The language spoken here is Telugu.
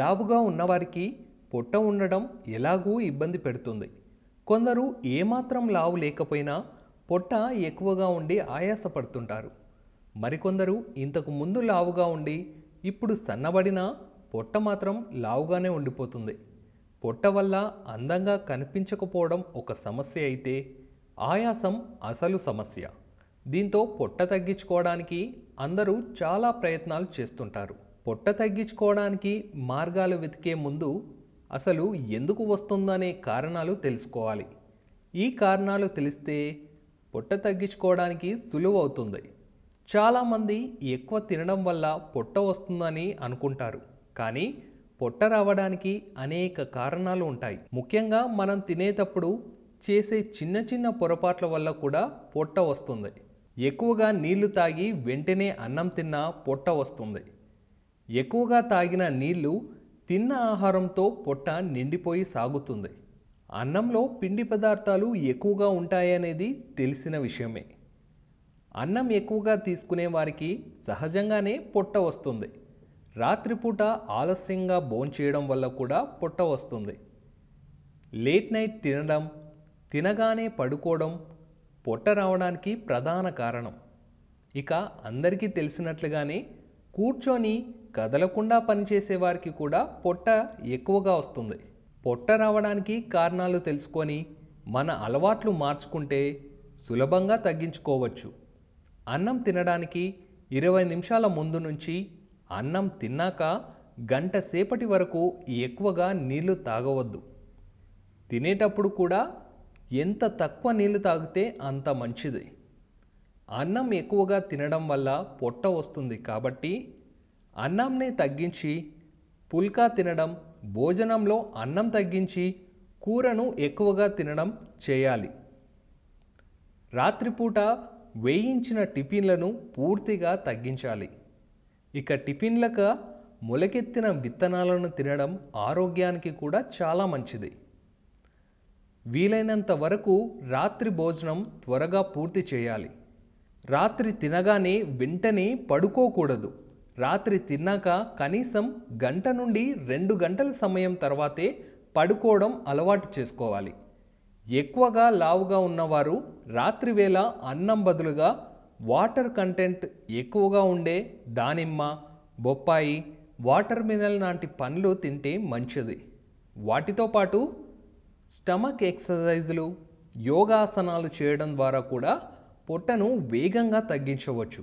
లావుగా ఉన్నవారికి పొట్ట ఉండడం ఎలాగూ ఇబ్బంది పెడుతుంది కొందరు ఏమాత్రం లావు లేకపోయినా పొట్ట ఎక్కువగా ఉండి ఆయాసపడుతుంటారు మరికొందరు ఇంతకు ముందు లావుగా ఉండి ఇప్పుడు సన్నబడినా పొట్ట మాత్రం లావుగానే ఉండిపోతుంది పొట్ట వల్ల అందంగా కనిపించకపోవడం ఒక సమస్య అయితే ఆయాసం అసలు సమస్య దీంతో పొట్ట తగ్గించుకోవడానికి అందరూ చాలా ప్రయత్నాలు చేస్తుంటారు పొట్ట తగ్గించుకోవడానికి మార్గాలు వెతికే ముందు అసలు ఎందుకు వస్తుందనే కారణాలు తెలుసుకోవాలి ఈ కారణాలు తెలిస్తే పొట్ట తగ్గించుకోవడానికి సులువు అవుతుంది చాలామంది ఎక్కువ తినడం వల్ల పొట్ట వస్తుందని అనుకుంటారు కానీ పొట్ట రావడానికి అనేక కారణాలు ఉంటాయి ముఖ్యంగా మనం తినేటప్పుడు చేసే చిన్న చిన్న పొరపాట్ల వల్ల కూడా పొట్ట వస్తుంది ఎక్కువగా నీళ్లు తాగి వెంటనే అన్నం తిన్నా పొట్ట వస్తుంది ఎక్కువగా తాగిన నీళ్లు తిన్న ఆహారంతో పొట్ట నిండిపోయి సాగుతుంది అన్నంలో పిండి పదార్థాలు ఎక్కువగా ఉంటాయనేది తెలిసిన విషయమే అన్నం ఎక్కువగా తీసుకునే వారికి సహజంగానే పొట్ట వస్తుంది రాత్రిపూట ఆలస్యంగా భోంచేయడం వల్ల కూడా పొట్ట వస్తుంది లేట్ నైట్ తినడం తినగానే పడుకోవడం పొట్ట రావడానికి ప్రధాన కారణం ఇక అందరికీ తెలిసినట్లుగానే కూర్చొని కదలకుండా పనిచేసే వారికి కూడా పొట్ట ఎక్కువగా వస్తుంది పొట్ట రావడానికి కారణాలు తెలుసుకొని మన అలవాట్లు మార్చుకుంటే సులభంగా తగ్గించుకోవచ్చు అన్నం తినడానికి ఇరవై నిమిషాల ముందు నుంచి అన్నం తిన్నాక గంట సేపటి వరకు ఎక్కువగా నీళ్లు తాగవద్దు తినేటప్పుడు కూడా ఎంత తక్కువ నీళ్లు తాగితే అంత మంచిది అన్నం ఎక్కువగా తినడం వల్ల పొట్ట వస్తుంది కాబట్టి అన్నంని తగ్గించి పుల్కా తినడం భోజనంలో అన్నం తగ్గించి కూరను ఎక్కువగా తినడం చేయాలి రాత్రిపూట వేయించిన టిఫిన్లను పూర్తిగా తగ్గించాలి ఇక టిఫిన్లక మొలకెత్తిన విత్తనాలను తినడం ఆరోగ్యానికి కూడా చాలా మంచిది వీలైనంత వరకు రాత్రి భోజనం త్వరగా పూర్తి చేయాలి రాత్రి తినగానే వెంటనే పడుకోకూడదు రాత్రి తిన్నాక కనీసం గంట నుండి రెండు గంటల సమయం తర్వాతే పడుకోవడం అలవాటు చేసుకోవాలి ఎక్కువగా లావుగా ఉన్నవారు రాత్రివేళ అన్నం బదులుగా వాటర్ కంటెంట్ ఎక్కువగా ఉండే దానిమ్మ బొప్పాయి వాటర్ మినల్ లాంటి పండ్లు తింటే మంచిది వాటితో పాటు స్టమక్ ఎక్సర్సైజులు యోగాసనాలు చేయడం ద్వారా కూడా పొట్టను వేగంగా తగ్గించవచ్చు